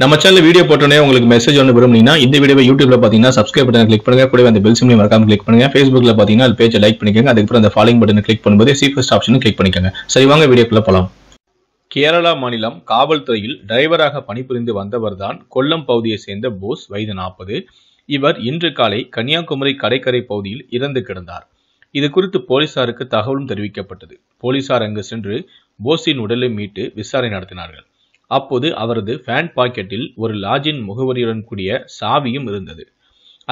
நம்ம channel video போட்டோன்னே உங்களுக்கு மெசேஜ் ஒன்று விரும்புனீங்கன்னா இந்த வீடியோ யூடியூப்ல பார்த்தீங்கன்னா சப்ஸ்கிரைப் பட்டன் கிளிக் பண்ணுங்க கூட அந்த பெல் சிம்லையும் மறக்காம கிளிக் பண்ணுங்க ஃபேஸ்புக்ல பார்த்தீங்கன்னா அது பேஜை லைக் பண்ணிக்கோங்க அதுக்கப்புறம் அந்த ஃபாலோயிங் பட்டன் கிளிக் பண்ணும்போது சீஃபஸ்ட் ஆப்ஷனும் கிளிக் பண்ணிக்கோங்க சரி வாங்க வீடியோக்குள்ள போகலாம் கேரளா மாநிலம் காவல்துறையில் டிரைவராக பணிபுரிந்து வந்தவர் தான் கொல்லம் பகுதியை சேர்ந்த போஸ் வயது நாற்பது இவர் இன்று காலை கன்னியாகுமரி கடைக்கரை பகுதியில் இறந்து கிடந்தார் இது குறித்து போலீசாருக்கு தகவலும் தெரிவிக்கப்பட்டது போலீசார் அங்கு சென்று போஸின் உடலை மீட்டு விசாரணை நடத்தினார்கள் அப்போது அவரது ஃபேன் பாக்கெட்டில் ஒரு லாஜின் முகவரியுடன் கூடிய சாவியும் இருந்தது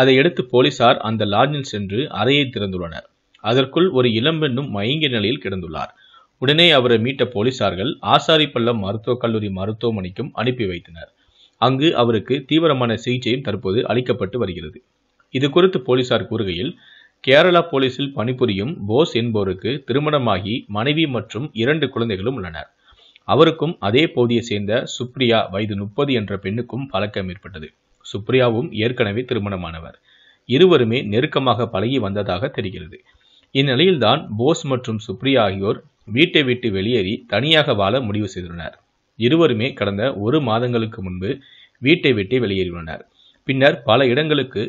அதை எடுத்து போலீசார் அந்த லாட்ஜில் சென்று அறையை திறந்துள்ளனர் அதற்குள் ஒரு இளம்பெண்ணும் மயங்கிய நிலையில் கிடந்துள்ளார் உடனே அவரை மீட்ட போலீசார்கள் ஆசாரிப்பள்ளம் மருத்துவக் கல்லூரி மருத்துவமனைக்கும் அனுப்பி வைத்தனர் அங்கு அவருக்கு தீவிரமான சிகிச்சையும் தற்போது அளிக்கப்பட்டு வருகிறது இது குறித்து போலீசார் கூறுகையில் கேரளா போலீஸில் பணிபுரியும் போஸ் என்போருக்கு திருமணமாகி மனைவி மற்றும் இரண்டு குழந்தைகளும் உள்ளனர் அவருக்கும் அதே பகுதியை சேர்ந்த சுப்ரியா வயது முப்பது என்ற பெண்ணுக்கும் பழக்கம் ஏற்பட்டது சுப்ரியாவும் ஏற்கனவே திருமணமானவர் இருவருமே நெருக்கமாக பழகி வந்ததாக தெரிகிறது இந்நிலையில்தான் போஸ் மற்றும் சுப்ரியா ஆகியோர் வீட்டை விட்டு வெளியேறி தனியாக வாழ முடிவு செய்துள்ளனர் இருவருமே கடந்த ஒரு மாதங்களுக்கு முன்பு வீட்டை விட்டு வெளியேறியுள்ளனர் பின்னர் பல இடங்களுக்கு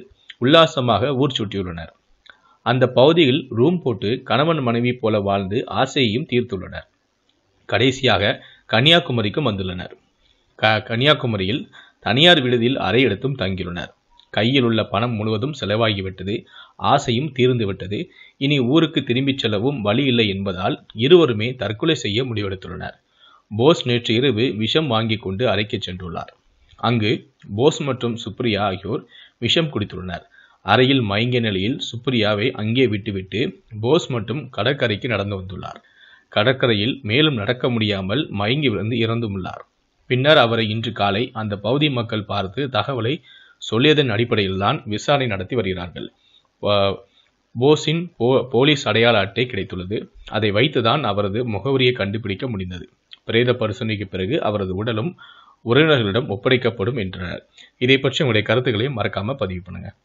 உல்லாசமாக ஊர் சுட்டியுள்ளனர் அந்த பகுதியில் ரூம் போட்டு கணவன் மனைவி போல வாழ்ந்து ஆசையையும் தீர்த்துள்ளனர் கடைசியாக கன்னியாகுமரிக்கும் வந்துள்ளனர் க கன்னியாகுமரியில் தனியார் விடுதியில் அறை எடுத்தும் தங்கியுள்ளனர் கையில் உள்ள பணம் முழுவதும் செலவாகிவிட்டது ஆசையும் தீர்ந்துவிட்டது இனி ஊருக்கு திரும்பிச் செல்லவும் வழி இல்லை என்பதால் இருவருமே தற்கொலை செய்ய முடிவெடுத்துள்ளனர் போஸ் நேற்று இரவு விஷம் வாங்கி கொண்டு அறைக்கு சென்றுள்ளார் அங்கு போஸ் மற்றும் சுப்ரியா ஆகியோர் விஷம் குடித்துள்ளனர் அறையில் மயங்கிய நிலையில் சுப்ரியாவை அங்கே விட்டுவிட்டு போஸ் மற்றும் கடற்கரைக்கு நடந்து வந்துள்ளார் கடற்கரையில் மேலும் நடக்க முடியாமல் மயங்கி விழுந்து உள்ளார் பின்னர் அவரை இன்று காலை அந்த பகுதி மக்கள் பார்த்து தகவலை சொல்லியதன் அடிப்படையில்தான் விசாரணை நடத்தி வருகிறார்கள் போஸின் போ போலீஸ் அடையாள அட்டை கிடைத்துள்ளது அதை வைத்துதான் அவரது முகவரியை கண்டுபிடிக்க முடிந்தது பிரேத பரிசோதனைக்கு பிறகு அவரது உடலும் உறவினர்களிடம் ஒப்படைக்கப்படும் என்றனர் இதை பற்றி உங்களுடைய கருத்துக்களையும் மறக்காமல் பதிவு பண்ணுங்கள்